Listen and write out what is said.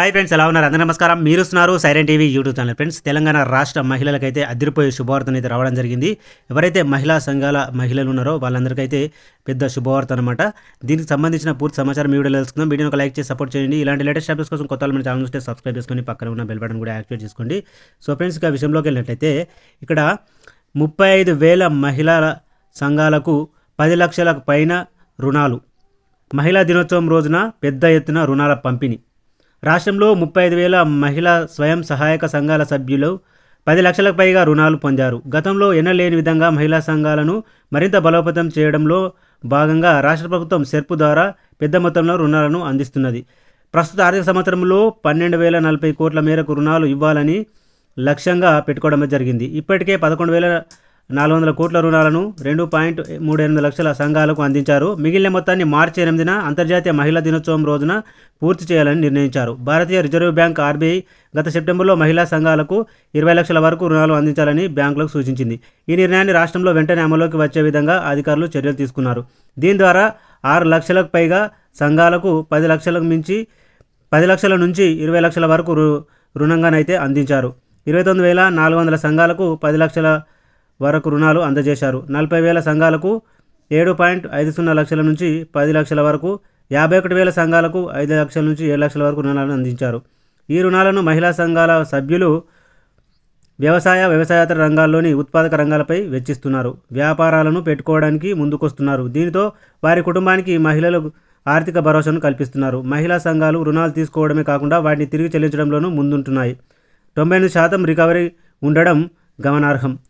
hi friends ఎలా ఉన్నారు అందరూ నమస్కారం మీరు వస్తున్నారు siren TV YouTube channel friends Telangana రాష్ట్ర మహిళలకైతే అదిరిపోయే శుభవార్తను అయితే రావడం జరిగింది ఎవరైతే మహిళా సంఘాల మహిళలు ఉన్నారో వాళ్ళందరికైతే పెద్ద శుభవార్త అనమాట దీనికి సంబంధించిన పూర్తి సమాచారం వీడియోలో తెలుసుకుందాం వీడియోని ఒక లైక్ చేసి సపోర్ట్ చేయండి ఇలాంటి లేటెస్ట్ అప్డేట్స్ కోసం కొత్త మన ఛానల్ చూస్తే సబ్స్క్రైబ్ చేసుకొని పక్కన ఉన్న బెల్ బటన్ కూడా యాక్టివేట్ చేసుకోండి సో ఫ్రెండ్స్ ఇక విషయంలోకి వెళ్ళినట్టయితే ఇక్కడ ముప్పై ఐదు వేల మహిళల సంఘాలకు పది లక్షలకు పైన రుణాలు మహిళా దినోత్సవం రోజున పెద్ద ఎత్తున రుణాల పంపిణీ రాష్ట్రంలో ముప్పై ఐదు వేల మహిళా స్వయం సహాయక సంఘాల సభ్యులు పది లక్షలకు పైగా రుణాలు పొందారు గతంలో ఎన్నలేని విధంగా మహిళా సంఘాలను మరింత బలోపేతం చేయడంలో భాగంగా రాష్ట్ర ప్రభుత్వం సెర్పు ద్వారా పెద్ద మొత్తంలో రుణాలను అందిస్తున్నది ప్రస్తుత ఆర్థిక సంవత్సరంలో పన్నెండు వేల నలభై కోట్ల మేరకు రుణాలు ఇవ్వాలని లక్ష్యంగా పెట్టుకోవడం జరిగింది ఇప్పటికే పదకొండు వేల నాలుగు వందల కోట్ల రుణాలను రెండు పాయింట్ మూడు ఎనిమిది లక్షల సంఘాలకు అందించారు మిగిలిన మొత్తాన్ని మార్చి ఎనిమిదిన అంతర్జాతీయ మహిళా దినోత్సవం రోజున పూర్తి చేయాలని నిర్ణయించారు భారతీయ రిజర్వ్ బ్యాంక్ ఆర్బీఐ గత సెప్టెంబర్లో మహిళా సంఘాలకు ఇరవై లక్షల వరకు రుణాలు అందించాలని బ్యాంకులకు సూచించింది ఈ నిర్ణయాన్ని రాష్ట్రంలో వెంటనే అమలులోకి వచ్చే విధంగా అధికారులు చర్యలు తీసుకున్నారు దీని ద్వారా ఆరు లక్షలకు పైగా సంఘాలకు పది లక్షలకు మించి పది లక్షల నుంచి ఇరవై లక్షల వరకు రుణంగానైతే అందించారు ఇరవై తొమ్మిది వేల నాలుగు వందల సంఘాలకు పది లక్షల వరకు రుణాలు అందజేశారు నలభై వేల సంఘాలకు ఏడు పాయింట్ ఐదు సున్నా లక్షల నుంచి పది లక్షల వరకు యాభై ఒకటి వేల సంఘాలకు ఐదు లక్షల నుంచి ఏడు లక్షల వరకు రుణాలను అందించారు ఈ రుణాలను మహిళా సంఘాల సభ్యులు వ్యవసాయ వ్యవసాయేతర రంగాల్లోని ఉత్పాదక రంగాలపై వెచ్చిస్తున్నారు వ్యాపారాలను పెట్టుకోవడానికి ముందుకొస్తున్నారు దీనితో వారి కుటుంబానికి మహిళలు ఆర్థిక భరోసాను కల్పిస్తున్నారు మహిళా సంఘాలు రుణాలు తీసుకోవడమే కాకుండా వాటిని తిరిగి చెల్లించడంలోనూ ముందుంటున్నాయి తొంభై ఎనిమిది శాతం రికవరీ ఉండడం గమనార్హం